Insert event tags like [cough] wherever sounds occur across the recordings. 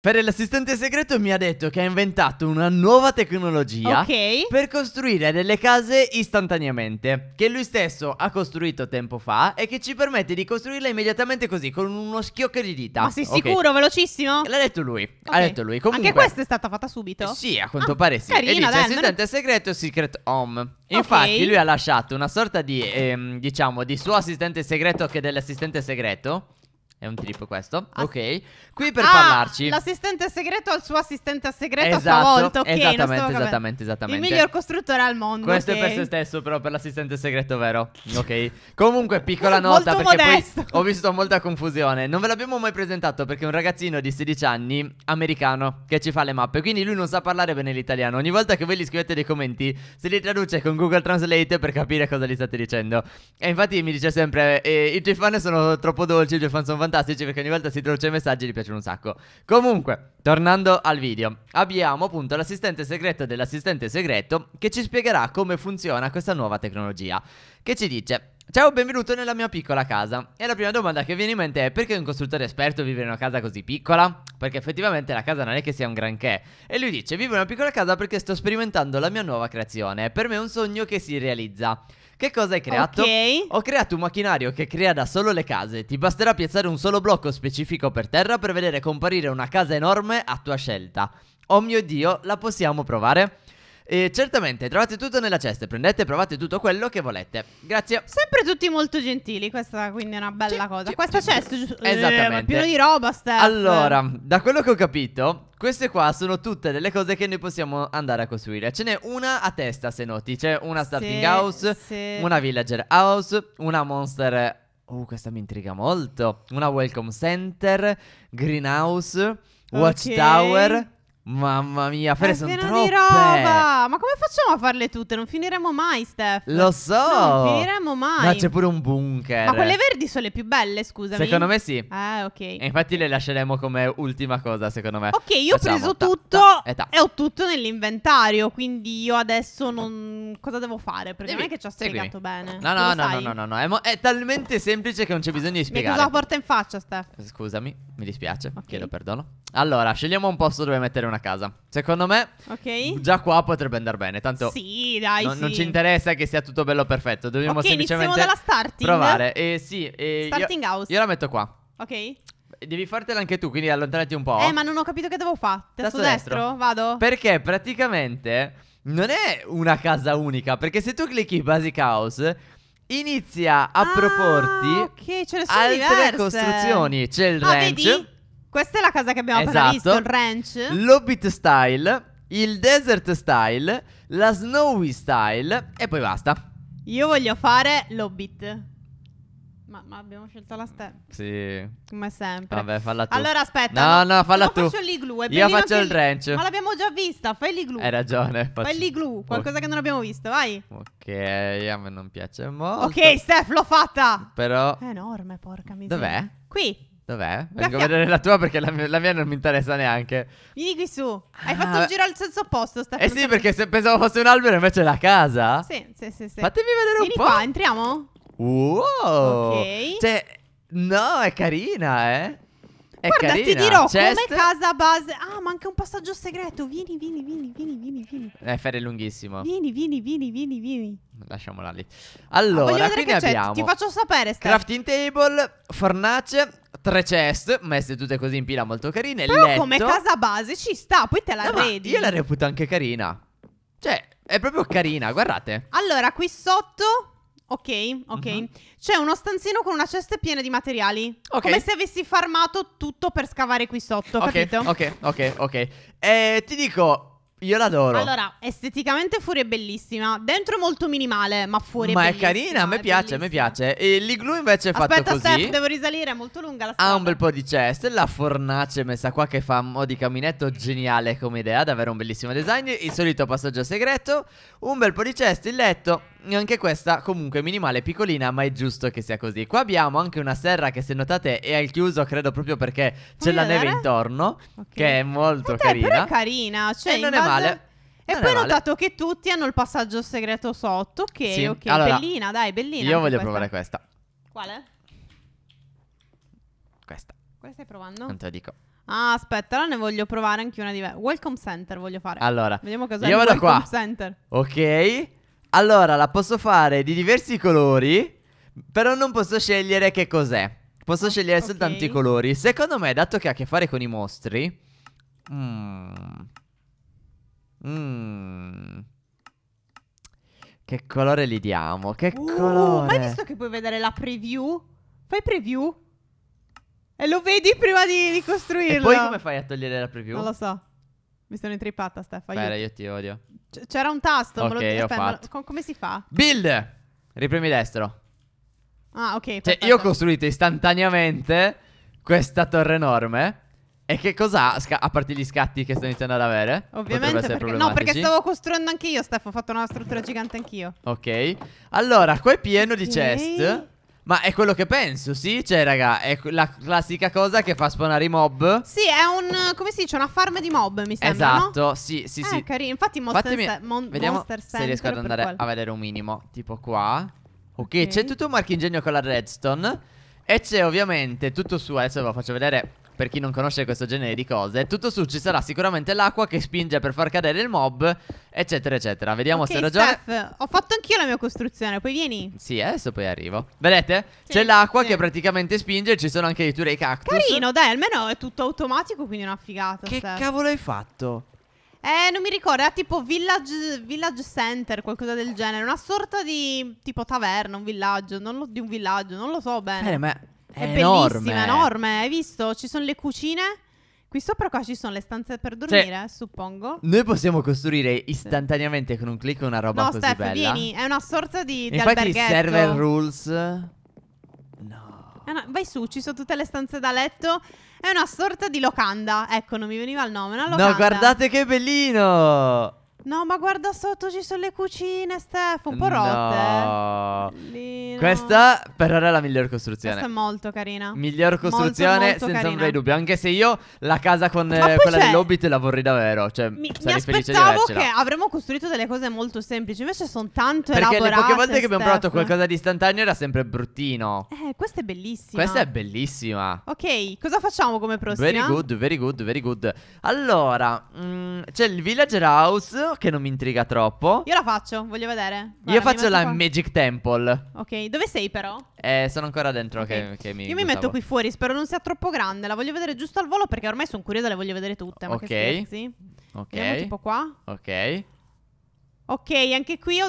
Fede, l'assistente segreto mi ha detto che ha inventato una nuova tecnologia okay. per costruire delle case istantaneamente, che lui stesso ha costruito tempo fa e che ci permette di costruirle immediatamente così, con uno schiocco di dita. Ma sei okay. sicuro, velocissimo? L'ha detto lui, okay. ha detto lui. Comunque, Anche questa è stata fatta subito? Eh, sì, a quanto ah, pare sì. Carina, e dice dai, assistente non... segreto Secret Home. Infatti lui ha lasciato una sorta di, ehm, diciamo, di suo assistente segreto che dell'assistente segreto è un trip questo. Ass- ok. Qui per ah, parlarci. L'assistente segreto al suo assistente segreto esatto, a sua esatto, volta. Okay, esattamente, esattamente, esattamente. Il miglior costruttore al mondo. Questo okay. è per se stesso, però per l'assistente segreto, vero? Ok. Comunque, piccola nota perché modesto. poi ho visto molta confusione. Non ve l'abbiamo mai presentato perché è un ragazzino di 16 anni, americano, che ci fa le mappe. Quindi lui non sa parlare bene l'italiano. Ogni volta che voi gli scrivete dei commenti, se li traduce con Google Translate per capire cosa gli state dicendo. E infatti mi dice sempre: eh, I tuoi fan sono troppo dolci, i tuoi fan sono fantastici fantastici perché ogni volta si traduce i messaggi e gli piacciono un sacco. Comunque, tornando al video, abbiamo appunto l'assistente segreto dell'assistente segreto che ci spiegherà come funziona questa nuova tecnologia. Che ci dice: Ciao, benvenuto nella mia piccola casa. E la prima domanda che viene in mente è perché un costruttore esperto vive in una casa così piccola? Perché effettivamente la casa non è che sia un granché. E lui dice: Vivo in una piccola casa perché sto sperimentando la mia nuova creazione. Per me è un sogno che si realizza. Che cosa hai creato? Ok. Ho creato un macchinario che crea da solo le case. Ti basterà piazzare un solo blocco specifico per terra per vedere comparire una casa enorme a tua scelta. Oh mio Dio, la possiamo provare? E certamente, trovate tutto nella cesta, prendete e provate tutto quello che volete. Grazie. Sempre tutti molto gentili, questa quindi è una bella G- cosa. G- Questa cesta eh, Esattamente. è pieno di roba, Steph. Allora, da quello che ho capito, queste qua sono tutte delle cose che noi possiamo andare a costruire. Ce n'è una a testa, se noti. C'è una starting sì, house, sì. una villager house, una monster... Oh, questa mi intriga molto. Una welcome center, greenhouse, watchtower. Okay. Mamma mia, Fede, sono troppe. Di roba. Ma come facciamo a farle tutte? Non finiremo mai, Steph. Lo so. non finiremo mai. Ma c'è pure un bunker. Ma quelle verdi sono le più belle, scusami. Secondo me sì. Ah, ok. E infatti le lasceremo come ultima cosa, secondo me. Ok, io Facciamo ho preso tutto ta, e, ta. e, ho tutto nell'inventario, quindi io adesso non cosa devo fare? Perché Devi, non è che ci ho spiegato bene. No, no, no, no, no, no, no, è, è, talmente semplice che non c'è bisogno di spiegare. Mi hai la porta in faccia, Steph. Scusami, mi dispiace. Okay. Chiedo perdono. Allora, scegliamo un posto dove mettere una a casa. Secondo me, okay. già qua potrebbe andare bene. Tanto sì, dai, non, sì. non ci interessa che sia tutto bello perfetto. Dobbiamo okay, semplicemente dalla starting. provare. Eh, sì, eh, starting io, house. Io la metto qua. Ok. Devi fartela anche tu, quindi allontanati un po'. Eh, ma non ho capito che devo fare. Terzo, destro? destro? Vado. Perché praticamente non è una casa unica. Perché se tu clicchi Basic House, inizia a ah, proporti okay, altre diverse. costruzioni. C'è il ah, ranch. Vedi? Questa è la casa che abbiamo esatto. appena visto, il ranch. L'Hobbit style, il desert style, la snowy style e poi basta. Io voglio fare l'Hobbit. Ma, ma, abbiamo scelto la step. Sì. Come sempre. Vabbè, falla tu. Allora aspetta. No, no, falla tu. Io faccio l'iglu. Io faccio il ranch. Ma l'abbiamo già vista. Fai l'iglu. Hai ragione. Faccio... Fai l'iglu. Oh. Qualcosa oh. che non abbiamo visto. Vai. Ok, a me non piace molto. Ok, Steph, l'ho fatta. Però. È enorme, porca miseria. Dov'è? Qui. Dov'è? Vengo a vedere la tua perché la mia, la mia, non mi interessa neanche. Vieni qui su. Hai ah. fatto un giro al senso opposto. Sta eh sì, perché se pensavo fosse un albero invece è la casa. Sì, sì, sì. sì. Fatemi vedere Vieni un po'. Vieni qua, entriamo. Wow. Ok. Cioè, no, è carina, eh. È Guarda, carina. ti dirò Chest. come casa base. Ah, manca un passaggio segreto. Vieni, vieni, vieni, vieni, vieni, vieni. Eh, Fer è lunghissimo. Vieni, vieni, vieni, vieni, vieni. Lasciamola lì. Allora, ah, quindi abbiamo. Ti faccio sapere, Steph. Crafting table, fornace, tre chest, messe tutte così in pila molto carine, Però letto. come casa base ci sta, poi te la no, vedi. Io la reputo anche carina. Cioè, è proprio carina, guardate. Allora, qui sotto Ok, ok. Mm-hmm. C'è uno stanzino con una cesta piena di materiali. Ok. Come se avessi farmato tutto per scavare qui sotto, okay, capito? Ok, ok, ok. Eh, ti dico, io l'adoro. Allora, esteticamente fuori è bellissima. Dentro è molto minimale, ma fuori ma è bellissima. Ma è carina, a me piace, a me piace. E l'iglu invece è Aspetta, fatto così. Aspetta, Steph, devo risalire, è molto lunga la strada. Ha un bel po' di chest, la fornace messa qua che fa un po' di caminetto geniale come idea, davvero un bellissimo design. Il solito passaggio segreto, un bel po' di chest, il letto, anche questa comunque minimale, piccolina, ma è giusto che sia così. Qua abbiamo anche una serra che se notate è al chiuso, credo proprio perché c'è la neve intorno, okay. che è molto Vabbè, carina. Però è carina, cioè e non è male. E non poi ho notato che tutti hanno il passaggio segreto sotto. Ok, sì. ok. Allora, bellina, dai, bellina. Io voglio questa. provare questa. Quale? Questa. Quale stai provando? Non te lo dico. Ah, aspetta, allora ne voglio provare anche una diversa. Welcome Center voglio fare. Allora, vediamo cosa io vado qua. Center. Ok. Allora, la posso fare di diversi colori, però non posso scegliere che cos'è. Posso oh, scegliere okay. soltanto i colori. Secondo me, dato che ha a che fare con i mostri, mmm Mmm. Che colore li diamo? Che uh, colore? Ma hai visto che puoi vedere la preview? Fai preview? E lo vedi prima di, di costruirlo. E poi come fai a togliere la preview? Non lo so. Mi sono intrippata, Stefano. Spera, io ti odio. C- c'era un tasto. Ok, me lo... Aspetta, ho fatto. Lo... come si fa? Build! Riprimi destro. Ah, ok. Cioè, perfetto. io ho costruito istantaneamente questa torre enorme. E che cos'ha a parte gli scatti che sto iniziando ad avere? Ovviamente perché, No, perché stavo costruendo anch'io, Steph. ho fatto una struttura gigante anch'io. Ok. Allora, qua è pieno di chest. Ma è quello che penso, sì? Cioè, raga, è la classica cosa che fa spawnare i mob. Sì, è un. come si dice? Una farm di mob, mi sembra. Esatto, no? sì, sì, eh, carino. Infatti, Monster, Fatemi, mon vediamo Se riesco ad andare a vedere un minimo. Tipo qua. Ok, okay. c'è tutto un marchingegno con la redstone. E c'è ovviamente tutto su. Adesso ve lo faccio vedere per chi non conosce questo genere di cose. Tutto su ci sarà sicuramente l'acqua che spinge per far cadere il mob, eccetera, eccetera. Vediamo okay, se ragione. Steph, ho fatto anch'io la mia costruzione, poi vieni. Sì, adesso poi arrivo. Vedete? Sì, C'è l'acqua sì. che praticamente spinge, ci sono anche i turei cactus. Carino, dai, almeno è tutto automatico, quindi è una figata. Che Steph. cavolo hai fatto? Eh, non mi ricordo, era tipo village, village, center, qualcosa del genere. Una sorta di tipo taverna, un villaggio, non lo, di un villaggio, non lo so bene. Eh, ma è, è enorme. bellissima, enorme. Hai visto? Ci sono le cucine. Qui sopra qua ci sono le stanze per dormire, sì. Eh, suppongo. Noi possiamo costruire istantaneamente con un clic una roba no, così Steph, bella. vieni, è una sorta di, di Infatti server rules No. Una, vai su, ci sono tutte le stanze da letto. È una sorta di locanda. Ecco, non mi veniva il nome, No, guardate che bellino! No, ma guarda sotto ci sono le cucine, Stefano. un po' rotte. Lì, no. Questa per ora è la miglior costruzione. Questa è molto carina. Miglior costruzione molto, molto senza ombra di dubbio, anche se io la casa con eh, quella dell'Hobbit la vorrei davvero, cioè mi, mi aspettavo che avremmo costruito delle cose molto semplici, invece sono tanto Perché elaborate. Perché le poche volte Steph. che abbiamo provato qualcosa di istantaneo era sempre bruttino. Eh, questa è bellissima. Questa è bellissima. Ok, cosa facciamo come prossima? Very good, very good, very good. Allora, mh, mm, c'è il villager house One che non mi intriga troppo. Io la faccio, voglio vedere. Guarda, Io faccio la qua. Magic Temple. Ok, dove sei però? Eh, sono ancora dentro okay. che, che, mi Io mi metto qui fuori, spero non sia troppo grande, la voglio vedere giusto al volo perché ormai sono curiosa, le voglio vedere tutte, ma okay. che scherzi. Ok. Vediamo tipo qua. Ok. Ok, anche qui ho...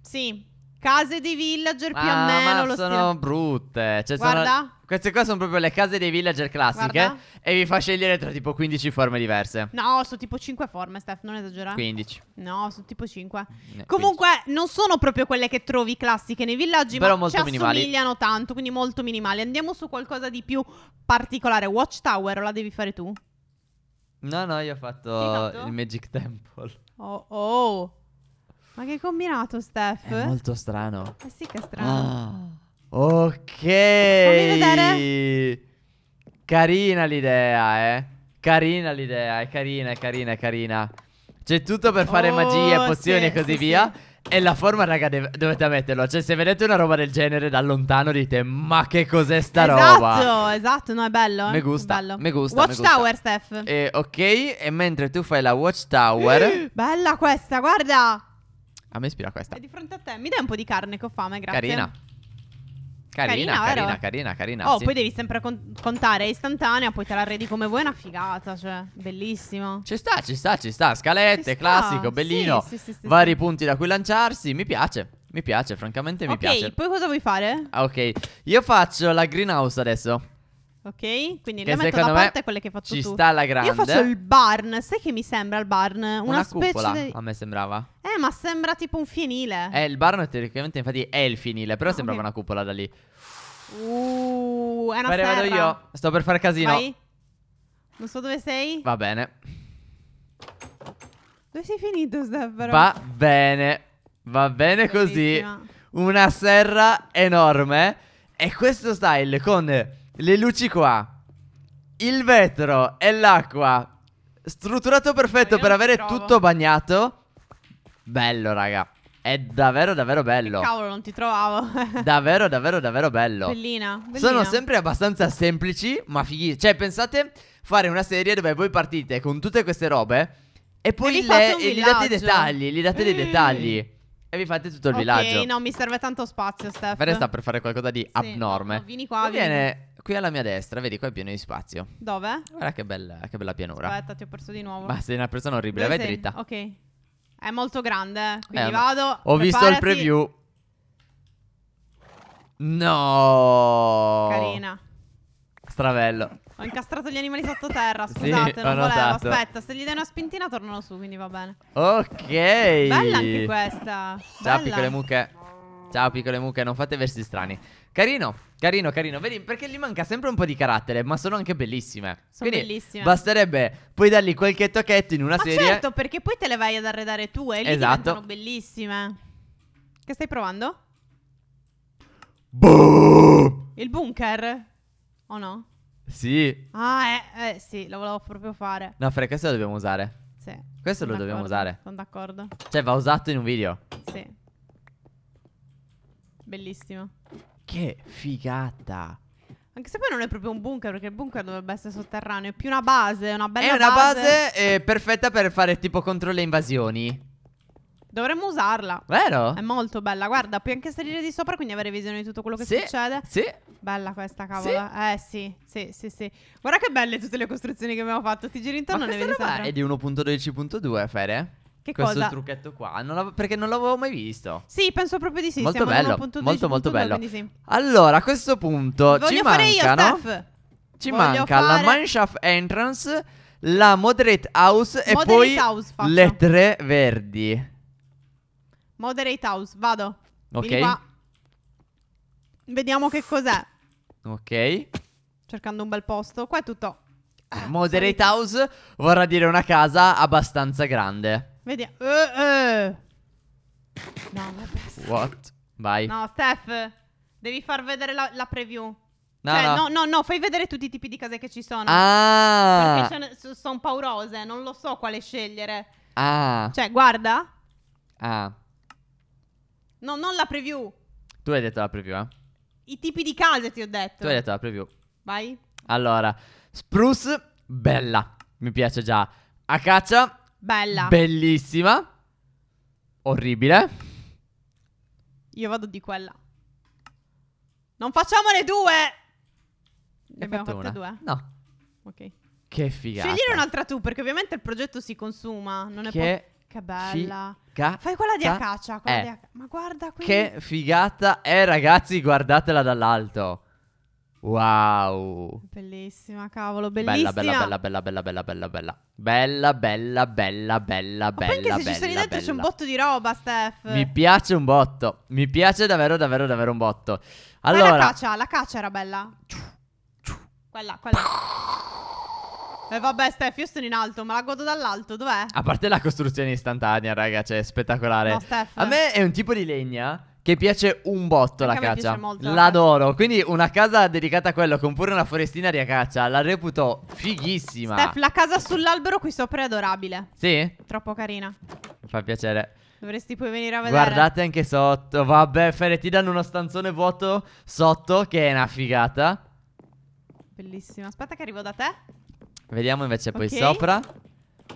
Sì, Case dei villager più ah, a meno ma sono stile. brutte. Cioè, Guarda. Sono... Queste qua sono proprio le case dei villager classiche. Guarda. E vi fa scegliere tra tipo 15 forme diverse. No, sono tipo 5 forme, Steph, non esagerare. 15. No, sono tipo 5. Eh, no, Comunque, 15. non sono proprio quelle che trovi classiche nei villaggi, Però ma molto ci minimali. assomigliano tanto, quindi molto minimali. Andiamo su qualcosa di più particolare. Watchtower, la devi fare tu? No, no, io ho fatto, fatto? il Magic Temple. Oh, oh. Ma che combinato, Steph? È molto strano. Eh sì che è strano. Ah, ok. Carina l'idea, eh. Carina l'idea, è carina, è carina, è carina. C'è tutto per fare oh, magie, pozioni sì, e così sì, via. Sì. E la forma, raga, dovete metterlo. Cioè, se vedete una roba del genere da lontano, dite: Ma che cos'è sta esatto, roba? Esatto, esatto, no, è bello. Eh? Mi gusta. Bello. Mi gusta. Watchtower, Steph. E, eh, ok, e mentre tu fai la watchtower. [gasps] Bella questa, guarda. A me ispira questa. È di fronte a te. Mi dai un po' di carne che ho fame, grazie. Carina. Carina, carina, carina, carina, carina, Oh, sì. poi devi sempre contare istantanea, poi te la redi come vuoi, è una figata, cioè, bellissimo. Ci sta, ci sta, ci sta, scalette, ci sta. classico, bellino, sì, sì, sì, vari punti da cui lanciarsi, mi piace. Mi piace, francamente mi okay, piace. Ok, poi cosa vuoi fare? Ah, ok, io faccio la greenhouse adesso. Ok? Quindi che la metto da parte è che faccio ci tu. sta alla grande. Io faccio il barn, sai che mi sembra il barn? Una, Una specie di... a me sembrava. Eh, ma sembra tipo un fienile. Eh, il barn teoricamente infatti è il fienile, però ah, sembrava okay. una cupola da lì. Uh, è una Pare serra. vado io, sto per fare casino. Vai. Non so dove sei. Va bene. Dove sei finito, Stefano? Va bene. Va bene Bellissima. così. Una serra enorme e questo style con le luci qua. Il vetro e l'acqua. Strutturato perfetto per avere tutto bagnato. Bello, raga. È davvero, davvero bello. Che cavolo, non ti trovavo. [laughs] davvero, davvero, davvero bello. Bellina, bellina. Sono sempre abbastanza semplici, ma fighi. Cioè, pensate fare una serie dove voi partite con tutte queste robe e poi e le, e gli date i dettagli. Gli date dei mm. dettagli. E vi fate tutto il okay, villaggio. Ok, no, mi serve tanto spazio, Stefano. Fere sta per fare qualcosa di sì. abnorme. No, vieni qua. Vieni. Bene qui alla mia destra, vedi qua è pieno di spazio. Dove? Guarda che bella, che bella pianura. Aspetta, ti ho perso di nuovo. Ma sei una persona orribile, Dove vai sei? dritta. Ok. È molto grande, eh. quindi eh, vado. Ho visto il preview. No! Carina. Stravello. Ho incastrato gli animali sottoterra, scusate, sì, non volevo. Notato. Aspetta, se gli dai una spintina tornano su, quindi va bene. Ok. Bella anche questa. Ciappi con le mucche. Ciao piccole mucche, non fate versi strani. Carino, carino, carino. Vedi, perché gli manca sempre un po' di carattere, ma sono anche bellissime. Sono Quindi bellissime. Basterebbe poi dargli qualche tocchetto in una ma serie. Certo, perché poi te le vai ad arredare tu e eh, lì esatto. diventano bellissime. Che stai provando? Boom! Il bunker? O no? Sì. Ah, eh, eh, sì, lo volevo proprio fare. No, Fre, questo lo dobbiamo usare. Sì. Questo lo dobbiamo usare. Sono d'accordo. Cioè, va usato in un video. Sì. Bellissimo. Che figata. Anche se poi non è proprio un bunker, perché il bunker dovrebbe essere sotterraneo, è più una base, una bella È una base, base eh, perfetta per fare tipo contro le invasioni. Dovremmo usarla. Vero? È molto bella. Guarda, puoi anche salire di sopra, quindi avere visione di tutto quello che sì, succede. Sì. Bella questa, cavola. Sì. Eh, sì, sì, sì, sì. Guarda che belle tutte le costruzioni che abbiamo fatto. Ti giri intorno e ne vedi sempre. è di 1.12.2, Fere? Che questo cosa? trucchetto qua. Non perché non l'avevo mai visto. Sì, penso proprio di sì. Molto Siamo bello. Molto, 12, molto bello. Sì. Allora, a questo punto Voglio ci mancano. ci Voglio manca fare... la Mineshaft Entrance, la Moderate House moderate e poi house, le tre verdi. Moderate House, vado. Ok. Vediamo che cos'è. Ok. Cercando un bel posto. Qua è tutto. Moderate House vorrà dire una casa abbastanza grande. Vediamo. Uh, eh, uh. Eh. No, vabbè. What? Vai. No, Steph, devi far vedere la, la preview. No, cioè, no. no. no, no, fai vedere tutti i tipi di case che ci sono. Ah. Perché sono paurose, non lo so quale scegliere. Ah. Cioè, guarda. Ah. No, non la preview. Tu hai detto la preview, eh? I tipi di case ti ho detto. Tu hai detto la preview. Vai. Allora, Spruce, bella. Mi piace già. Acacia, Bella. Bellissima. Orribile. Io vado di quella. Non facciamone due. Ne abbiamo fatte due? No. Ok. Che figata. Scegliere un'altra tu, perché ovviamente il progetto si consuma. Non che è po- Che bella. Fai quella di Acacia. Quella eh. di Acacia. Ma guarda qui. Che figata è, eh, ragazzi. Guardatela dall'alto. Wow. Bellissima, cavolo, bellissima. Bella, bella, bella, bella, bella, bella, bella. Bella, bella, bella, bella, bella, bella. Perché se ci sei dentro c'è un botto di roba, Steph. Mi piace un botto. Mi piace davvero, davvero, davvero un botto. Allora... la caccia, la caccia era bella. Quella, quella. [laughs] E eh, vabbè, Steph, io sono in alto, ma la godo dall'alto, dov'è? A parte la costruzione istantanea, raga, cioè, spettacolare. No, Steph. A me è un tipo di legna che piace un botto Perché la caccia. Eh. L'adoro. Quindi una casa dedicata a quello con pure una forestina di caccia. La reputo fighissima. Steph, la casa sull'albero qui sopra è adorabile. Sì? Troppo carina. Mi fa piacere. Dovresti poi venire a vedere. Guardate anche sotto. Vabbè, Fere, ti danno uno stanzone vuoto sotto che è una figata. Bellissimo. Aspetta che arrivo da te. Vediamo invece okay. poi sopra.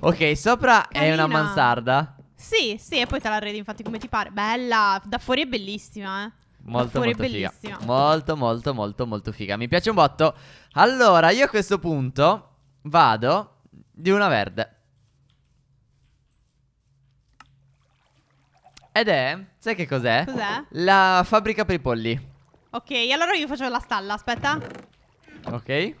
Ok, sopra Carina. è una mansarda. Sì, sì, e poi te la redi infatti come ti pare. Bella, da fuori è bellissima, eh. Molto molto bellissima. figa. Molto molto molto molto figa. Mi piace un botto. Allora, io a questo punto vado di una verde. Ed è, sai che cos'è? Cos'è? La fabbrica per i polli. Ok, allora io faccio la stalla, aspetta. Ok.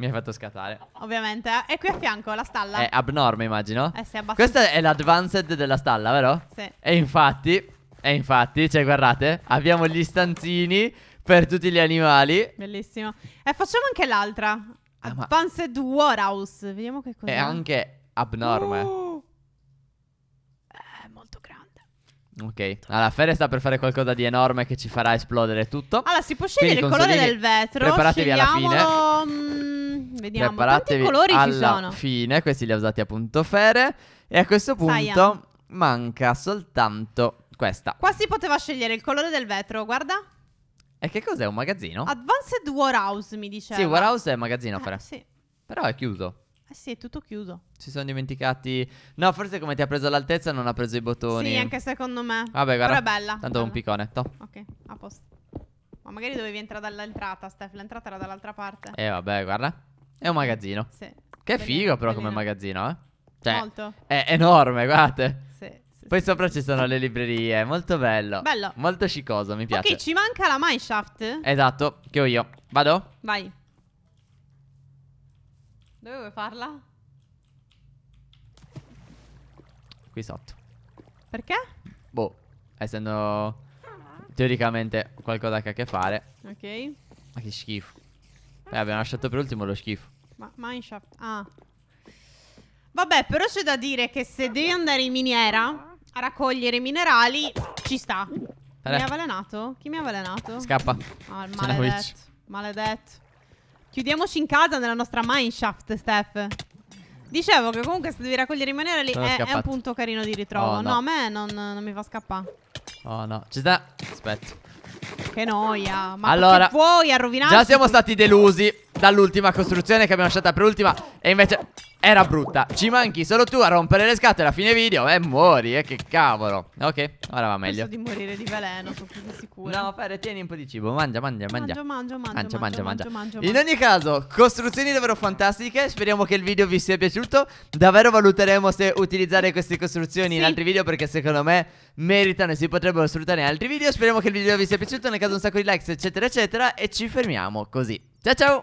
Mi hai fatto scattare. Ovviamente. Eh. E qui a fianco la stalla. È abnorme, immagino. Eh sì, abbastanza. Questa è l'advanced della stalla, vero? Sì. E infatti, e infatti, cioè, guardate, abbiamo gli stanzini per tutti gli animali. Bellissimo. E facciamo anche l'altra. Ah, advanced ma... Warhouse. Vediamo che cos'è. È anche abnorme. Uh. È molto grande. Ok, allora Fere sta per fare qualcosa di enorme che ci farà esplodere tutto. Allora, si può scegliere Quindi, il colore del vetro. Preparatevi alla fine. Mh, mm, Vediamo quanti colori ci sono. fine, questi li ha usati a punto fere e a questo punto Saiyan. manca soltanto questa. Qua si poteva scegliere il colore del vetro, guarda. E che cos'è? Un magazzino? Advanced Warhouse mi diceva. Sì, Warhouse è un magazzino, eh, Fere. Sì. Però è chiuso. Eh sì, è tutto chiuso. Si sono dimenticati. No, forse come ti ha preso l'altezza non ha preso i bottoni. Sì, anche secondo me. Vabbè, guarda. Però è bella. Tanto bella. un piccone. Top. Ok, a posto. Ma magari dovevi entrare dall'entrata, Steph. L'entrata era dall'altra parte. Eh, vabbè, guarda. È un magazzino. Sì. Che Bellino, figo però Bellino. come magazzino, eh? Cioè, Molto. È enorme, guardate. Sì. Poi sopra ci sono le librerie, molto bello. Bello. Molto scicoso, mi piace. Ok, ci manca la mineshaft. Esatto, che ho io. Vado? Vai. Dove vuoi farla? Qui sotto. Perché? Boh, essendo teoricamente qualcosa che ha a che fare. Ok. Ma che schifo. Eh, abbiamo lasciato per ultimo lo schifo. Ma Mineshaft, ah. Vabbè, però c'è da dire che se devi andare in miniera a raccogliere i minerali, ci sta. Mi ha avvelenato? Chi mi ha avvelenato? Scappa. Ah, il maledetto. Maledetto. Chiudiamoci in casa nella nostra mineshaft, Steph. Dicevo che comunque se devi raccogliere i minerali è, è, un punto carino di ritrovo. Oh, no. no, a me non, non mi fa scappare. Oh no, ci sta. Aspetta. Che noia. Ma allora, vuoi ha rovinato? Già siamo stati delusi dall'ultima costruzione che abbiamo lasciata per ultima E invece era brutta Ci manchi solo tu a rompere le scatole a fine video E eh, muori, eh, che cavolo Ok, ora va meglio Penso di morire di veleno, sono più sicura No, Fere, tieni un po' di cibo, mangia, mangia, mangia Mangio, mangio, mangio, mangio, mangio, mangio, mangio, mangio. In ogni caso, costruzioni davvero fantastiche Speriamo che il video vi sia piaciuto Davvero valuteremo se utilizzare queste costruzioni sì. in altri video Perché secondo me meritano e si potrebbero sfruttare in altri video Speriamo che il video vi sia piaciuto Nel caso un sacco di likes, eccetera, eccetera E ci fermiamo così Ciao ciao